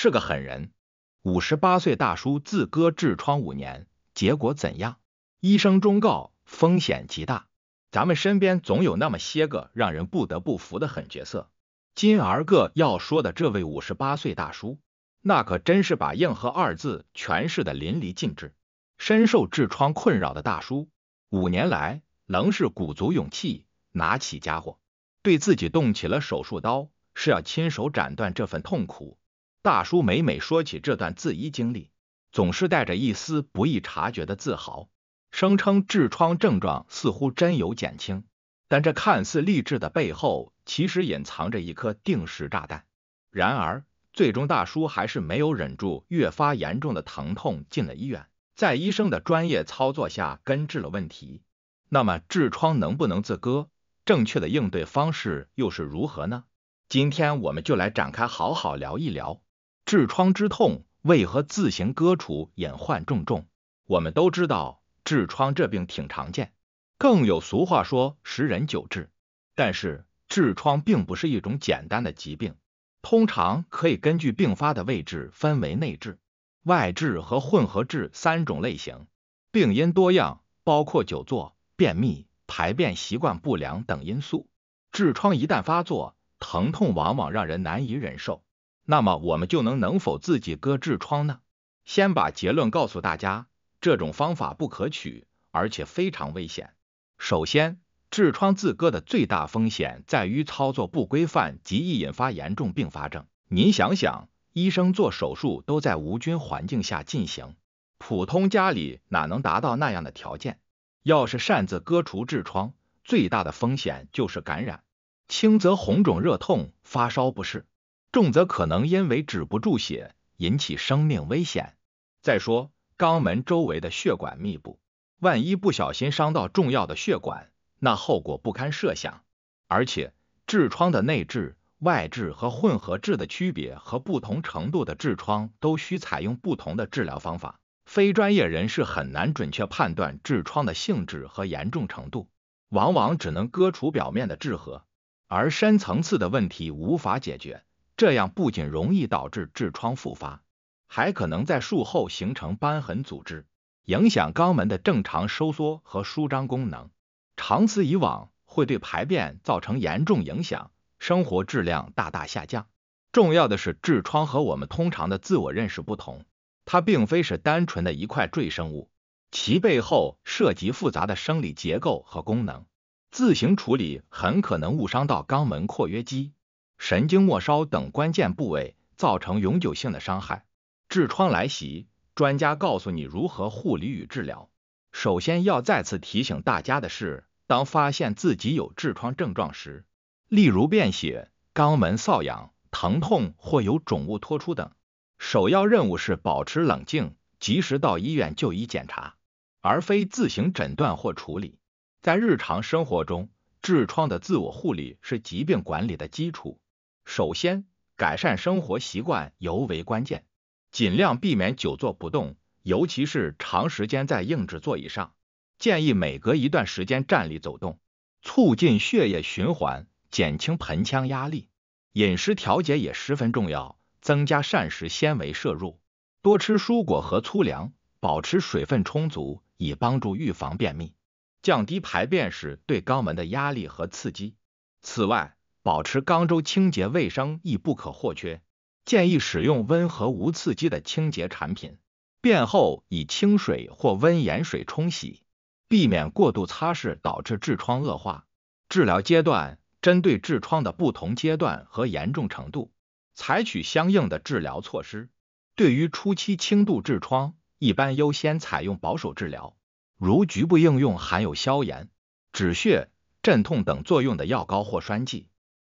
是个狠人，五十八岁大叔自割痔疮五年，结果怎样？医生忠告，风险极大。咱们身边总有那么些个让人不得不服的狠角色。今儿个要说的这位五十八岁大叔，那可真是把“硬核”二字诠释的淋漓尽致。深受痔疮困扰的大叔，五年来仍是鼓足勇气，拿起家伙，对自己动起了手术刀，是要亲手斩断这份痛苦。大叔每每说起这段自医经历，总是带着一丝不易察觉的自豪，声称痔疮症状似乎真有减轻。但这看似励志的背后，其实隐藏着一颗定时炸弹。然而，最终大叔还是没有忍住越发严重的疼痛，进了医院。在医生的专业操作下，根治了问题。那么，痔疮能不能自割？正确的应对方式又是如何呢？今天我们就来展开好好聊一聊。痔疮之痛为何自行割除隐患重重？我们都知道痔疮这病挺常见，更有俗话说“十人九痔”。但是痔疮并不是一种简单的疾病，通常可以根据病发的位置分为内痔、外痔和混合痔三种类型。病因多样，包括久坐、便秘、排便习惯不良等因素。痔疮一旦发作，疼痛往往让人难以忍受。那么我们就能能否自己割痔疮呢？先把结论告诉大家，这种方法不可取，而且非常危险。首先，痔疮自割的最大风险在于操作不规范，极易引发严重并发症。您想想，医生做手术都在无菌环境下进行，普通家里哪能达到那样的条件？要是擅自割除痔疮，最大的风险就是感染，轻则红肿热痛、发烧不适。重则可能因为止不住血引起生命危险。再说，肛门周围的血管密布，万一不小心伤到重要的血管，那后果不堪设想。而且，痔疮的内痔、外痔和混合痔的区别和不同程度的痔疮都需采用不同的治疗方法。非专业人士很难准确判断痔疮的性质和严重程度，往往只能割除表面的痔核，而深层次的问题无法解决。这样不仅容易导致痔疮复发，还可能在术后形成瘢痕组织，影响肛门的正常收缩和舒张功能。长此以往，会对排便造成严重影响，生活质量大大下降。重要的是，痔疮和我们通常的自我认识不同，它并非是单纯的一块赘生物，其背后涉及复杂的生理结构和功能。自行处理很可能误伤到肛门括约肌。神经末梢等关键部位造成永久性的伤害，痔疮来袭，专家告诉你如何护理与治疗。首先要再次提醒大家的是，当发现自己有痔疮症状时，例如便血、肛门瘙痒、疼痛或有肿物脱出等，首要任务是保持冷静，及时到医院就医检查，而非自行诊断或处理。在日常生活中，痔疮的自我护理是疾病管理的基础。首先，改善生活习惯尤为关键，尽量避免久坐不动，尤其是长时间在硬质座椅上。建议每隔一段时间站立走动，促进血液循环，减轻盆腔压力。饮食调节也十分重要，增加膳食纤维摄入，多吃蔬果和粗粮，保持水分充足，以帮助预防便秘，降低排便时对肛门的压力和刺激。此外，保持肛周清洁卫生亦不可或缺。建议使用温和无刺激的清洁产品，便后以清水或温盐水冲洗，避免过度擦拭导致痔疮恶化。治疗阶段针对痔疮的不同阶段和严重程度，采取相应的治疗措施。对于初期轻度痔疮，一般优先采用保守治疗，如局部应用含有消炎、止血、镇痛等作用的药膏或栓剂。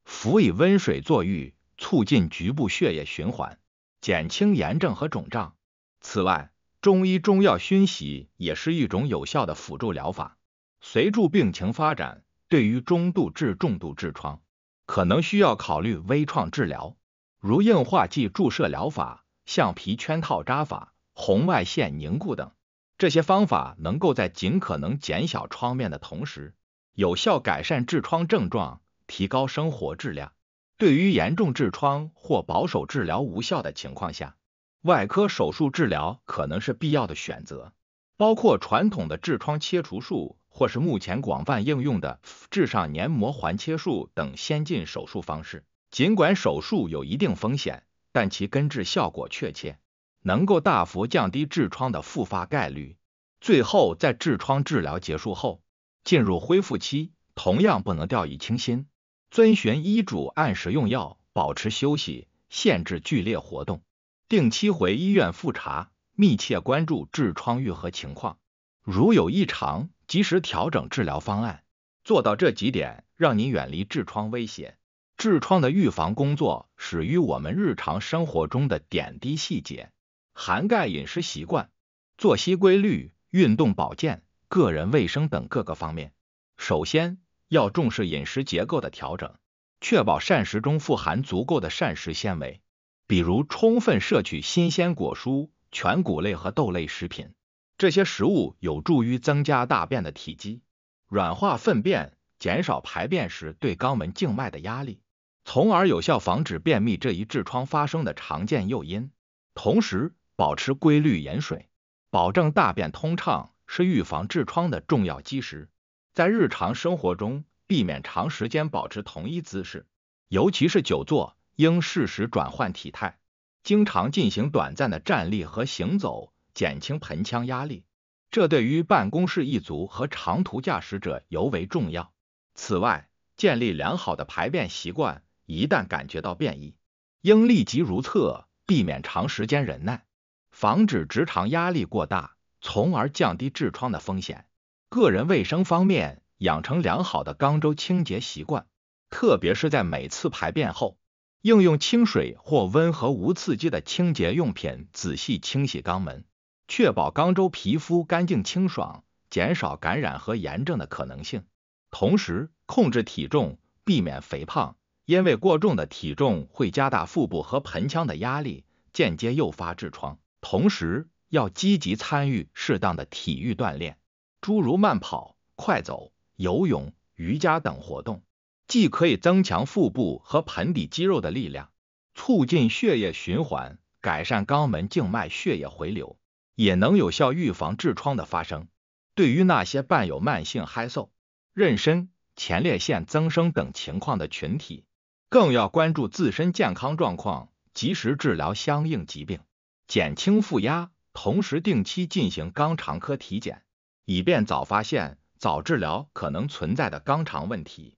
辅以温水坐浴，促进局部血液循环，减轻炎症和肿胀。此外，中医中药熏洗也是一种有效的辅助疗法。随着病情发展，对于中度至重度痔疮，可能需要考虑微创治疗，如硬化剂注射疗法、橡皮圈套扎法、红外线凝固等。这些方法能够在尽可能减小创面的同时，有效改善痔疮症状。提高生活质量。对于严重痔疮或保守治疗无效的情况下，外科手术治疗可能是必要的选择，包括传统的痔疮切除术，或是目前广泛应用的痔上黏膜环切术等先进手术方式。尽管手术有一定风险，但其根治效果确切，能够大幅降低痔疮的复发概率。最后，在痔疮治疗结束后，进入恢复期，同样不能掉以轻心。遵循医嘱，按时用药，保持休息，限制剧烈活动，定期回医院复查，密切关注痔疮愈合情况。如有异常，及时调整治疗方案。做到这几点，让您远离痔疮威胁。痔疮的预防工作始于我们日常生活中的点滴细节，涵盖饮食习惯、作息规律、运动保健、个人卫生等各个方面。首先，要重视饮食结构的调整，确保膳食中富含足够的膳食纤维，比如充分摄取新鲜果蔬、全谷类和豆类食品。这些食物有助于增加大便的体积，软化粪便，减少排便时对肛门静脉的压力，从而有效防止便秘这一痔疮发生的常见诱因。同时，保持规律饮水，保证大便通畅，是预防痔疮的重要基石。在日常生活中，避免长时间保持同一姿势，尤其是久坐，应适时转换体态。经常进行短暂的站立和行走，减轻盆腔压力。这对于办公室一族和长途驾驶者尤为重要。此外，建立良好的排便习惯，一旦感觉到便意，应立即如厕，避免长时间忍耐，防止直肠压力过大，从而降低痔疮的风险。个人卫生方面，养成良好的肛周清洁习惯，特别是在每次排便后，应用清水或温和无刺激的清洁用品仔细清洗肛门，确保肛周皮肤干净清爽，减少感染和炎症的可能性。同时，控制体重，避免肥胖，因为过重的体重会加大腹部和盆腔的压力，间接诱发痔疮。同时，要积极参与适当的体育锻炼。诸如慢跑、快走、游泳、瑜伽等活动，既可以增强腹部和盆底肌肉的力量，促进血液循环，改善肛门静脉血液回流，也能有效预防痔疮的发生。对于那些伴有慢性嗨瘦、妊娠、前列腺增生等情况的群体，更要关注自身健康状况，及时治疗相应疾病，减轻负压，同时定期进行肛肠科体检。以便早发现、早治疗可能存在的肛肠问题。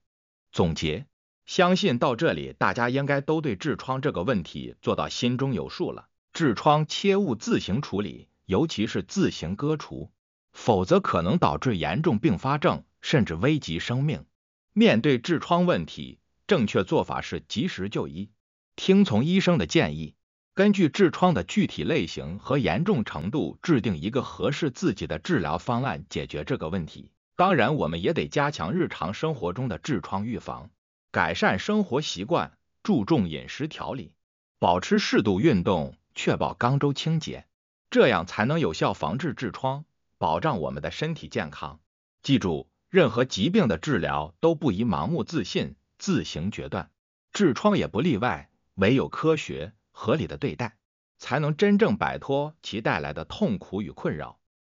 总结，相信到这里大家应该都对痔疮这个问题做到心中有数了。痔疮切勿自行处理，尤其是自行割除，否则可能导致严重并发症，甚至危及生命。面对痔疮问题，正确做法是及时就医，听从医生的建议。根据痔疮的具体类型和严重程度，制定一个合适自己的治疗方案，解决这个问题。当然，我们也得加强日常生活中的痔疮预防，改善生活习惯，注重饮食调理，保持适度运动，确保肛周清洁，这样才能有效防治痔疮，保障我们的身体健康。记住，任何疾病的治疗都不宜盲目自信、自行决断，痔疮也不例外，唯有科学。合理的对待，才能真正摆脱其带来的痛苦与困扰。